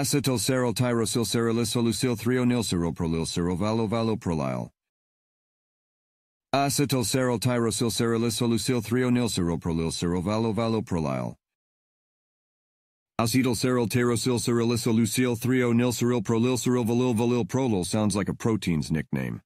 acetyl tyrosyl ceryl solucyl threonylceryl prolyl ceryl valovaloprolyl. Acetyl tyrosyl ceryl solucyl threonylceryl prolyl tyrosyl ceryl solucyl threonylceryl sounds like a protein's nickname.